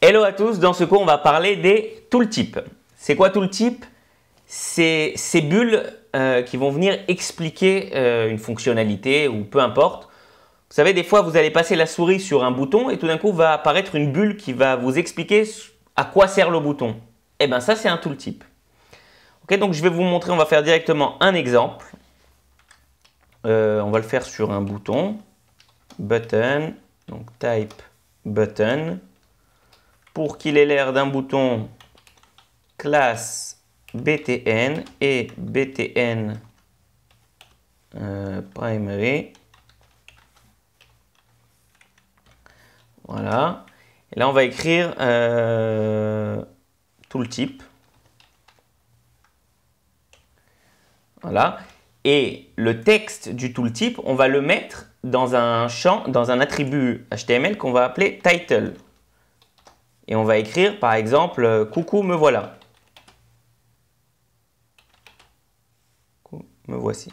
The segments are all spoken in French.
Hello à tous, dans ce cours on va parler des tooltips. C'est quoi tooltip C'est ces bulles euh, qui vont venir expliquer euh, une fonctionnalité ou peu importe. Vous savez, des fois vous allez passer la souris sur un bouton et tout d'un coup va apparaître une bulle qui va vous expliquer à quoi sert le bouton. Eh bien ça c'est un tooltip. Ok, donc je vais vous montrer, on va faire directement un exemple. Euh, on va le faire sur un bouton button, donc type button. Pour qu'il ait l'air d'un bouton, classe btn et btn euh, primary. Voilà. Et là, on va écrire euh, tout le type. Voilà et le texte du tooltip, on va le mettre dans un champ, dans un attribut HTML qu'on va appeler title. Et on va écrire par exemple coucou me voilà. me voici.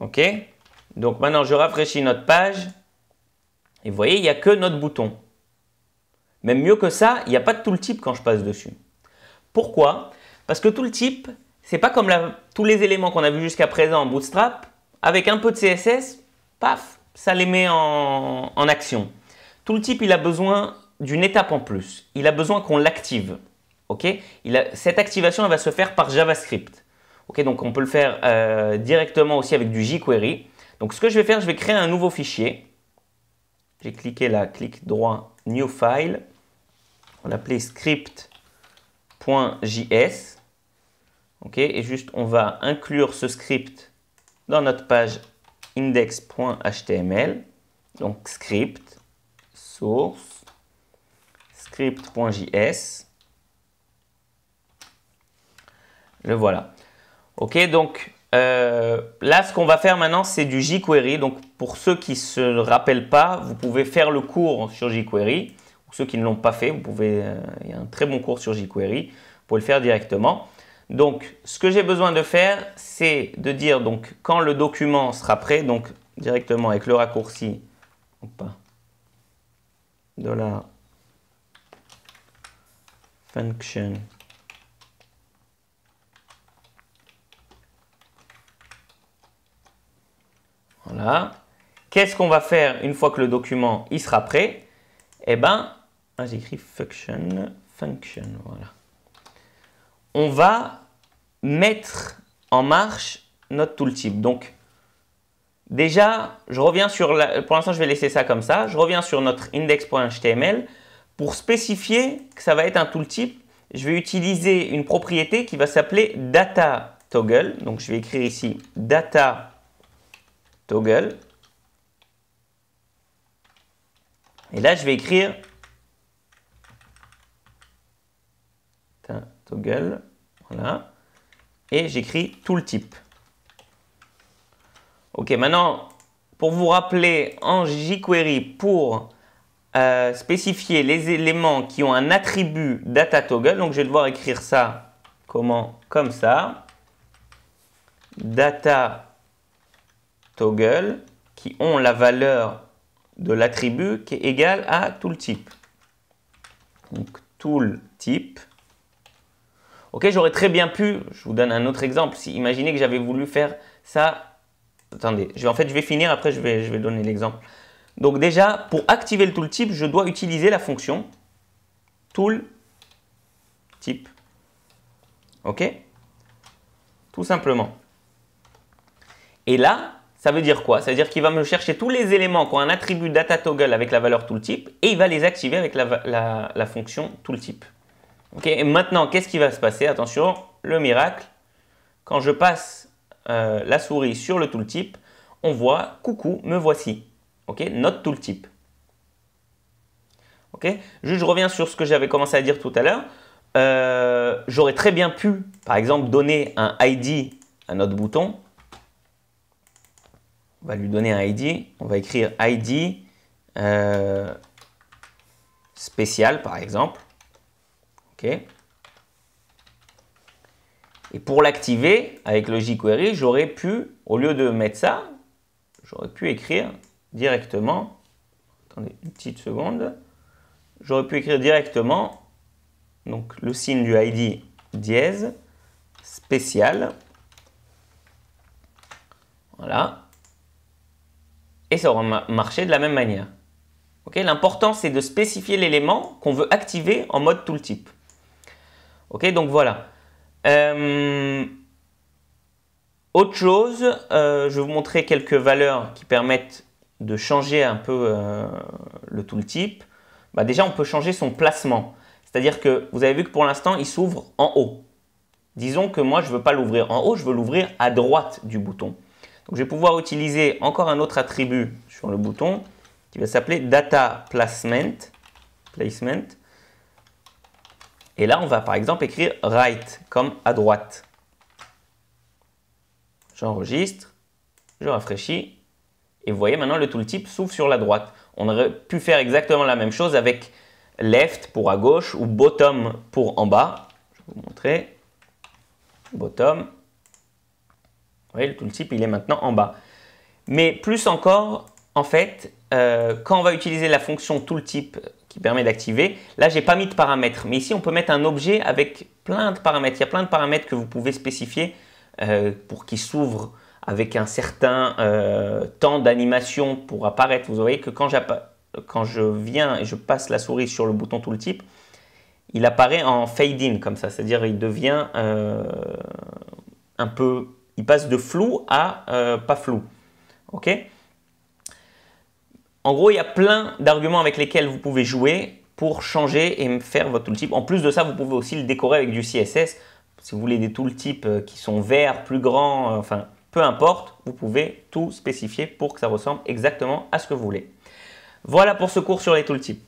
OK Donc maintenant je rafraîchis notre page et vous voyez, il n'y a que notre bouton. Même mieux que ça, il n'y a pas de tooltip quand je passe dessus. Pourquoi Parce que tout le type, c'est pas comme tous les éléments qu'on a vus jusqu'à présent en Bootstrap. Avec un peu de CSS, paf, ça les met en, action. Tout le type, il a besoin d'une étape en plus. Il a besoin qu'on l'active. cette activation, elle va se faire par JavaScript. donc on peut le faire euh, directement aussi avec du jQuery. Donc ce que je vais faire, je vais créer un nouveau fichier. J'ai cliqué là, clic droit, New File. On l'appeler script .js. ok et juste, on va inclure ce script dans notre page index.html. Donc script, source, script.js. Le voilà. Ok, donc euh, là, ce qu'on va faire maintenant, c'est du jQuery. Donc pour ceux qui ne se rappellent pas, vous pouvez faire le cours sur jQuery. ou ceux qui ne l'ont pas fait, vous pouvez, euh, il y a un très bon cours sur jQuery pouvez le faire directement. Donc, ce que j'ai besoin de faire, c'est de dire donc quand le document sera prêt, donc directement avec le raccourci opa, dollar function Voilà. Qu'est-ce qu'on va faire une fois que le document il sera prêt Eh ben, ah, j'écris function, function, voilà on va mettre en marche notre tooltip. Donc, déjà, je reviens sur pour l'instant, je vais laisser ça comme ça. Je reviens sur notre index.html. Pour spécifier que ça va être un tooltip, je vais utiliser une propriété qui va s'appeler data toggle. Donc, je vais écrire ici data toggle. Et là, je vais écrire toggle et j'écris tout le type. Ok, maintenant, pour vous rappeler en jQuery, pour euh, spécifier les éléments qui ont un attribut data toggle, donc je vais devoir écrire ça comment Comme ça. Data toggle qui ont la valeur de l'attribut qui est égale à tout le type. Donc tout le type Ok, j'aurais très bien pu, je vous donne un autre exemple, si imaginez que j'avais voulu faire ça. Attendez, je vais, en fait, je vais finir, après je vais, donner l'exemple. Donc déjà, pour activer le tooltip, je dois utiliser la fonction tooltip. Ok Tout simplement. Et là, ça veut dire quoi Ça veut dire qu'il va me chercher tous les éléments qui ont un attribut data toggle avec la valeur tooltip et il va les activer avec la, la, la fonction tooltip. Okay, et maintenant, qu'est-ce qui va se passer Attention, le miracle. Quand je passe euh, la souris sur le tooltip, on voit « Coucou, me voici okay, ». Notre tooltip. je reviens sur ce que j'avais commencé à dire tout à l'heure. Euh, j'aurais très bien pu, par exemple, donner un ID à notre bouton. On va lui donner un ID. On va écrire ID euh, spécial, par exemple. Ok. Et pour l'activer avec le jQuery, j'aurais pu, au lieu de mettre ça, j'aurais pu écrire directement, attendez une petite seconde, j'aurais pu écrire directement donc le signe du ID dièse spécial. Voilà. Et ça aurait marché de la même manière. L'important, c'est de spécifier l'élément qu'on veut activer en mode tout-le-type. Ok, donc voilà. Euh, autre chose, euh, je vais vous montrer quelques valeurs qui permettent de changer un peu tout euh, le type. Bah déjà, on peut changer son placement. C'est-à-dire que vous avez vu que pour l'instant, il s'ouvre en haut. Disons que moi, je ne veux pas l'ouvrir en haut, je veux l'ouvrir à droite du bouton. Donc, je vais pouvoir utiliser encore un autre attribut sur le bouton qui va s'appeler Data Placement. Placement. Et là, on va par exemple écrire right, comme à droite. J'enregistre, je rafraîchis, et vous voyez maintenant le tooltip s'ouvre sur la droite. On aurait pu faire exactement la même chose avec left pour à gauche ou bottom pour en bas. Je vais vous montrer. Bottom. Vous voyez, le tooltip, il est maintenant en bas. Mais plus encore, en fait, euh, quand on va utiliser la fonction tooltip qui permet d'activer, là, je j'ai pas mis de paramètres. Mais ici, on peut mettre un objet avec plein de paramètres. Il y a plein de paramètres que vous pouvez spécifier euh, pour qu'il s'ouvre avec un certain euh, temps d'animation pour apparaître. Vous voyez que quand, je viens et je passe la souris sur le bouton tooltip, il apparaît en fade-in comme ça, c'est-à-dire il devient un peu, il passe de flou à pas flou. Ok en gros, il y a plein d'arguments avec lesquels vous pouvez jouer pour changer et faire votre tooltip. En plus de ça, vous pouvez aussi le décorer avec du CSS. Si vous voulez des tooltips euh, qui sont verts, plus grands, euh, enfin, peu importe, vous pouvez tout spécifier pour que ça ressemble exactement à ce que vous voulez. Voilà pour ce cours sur les tooltips.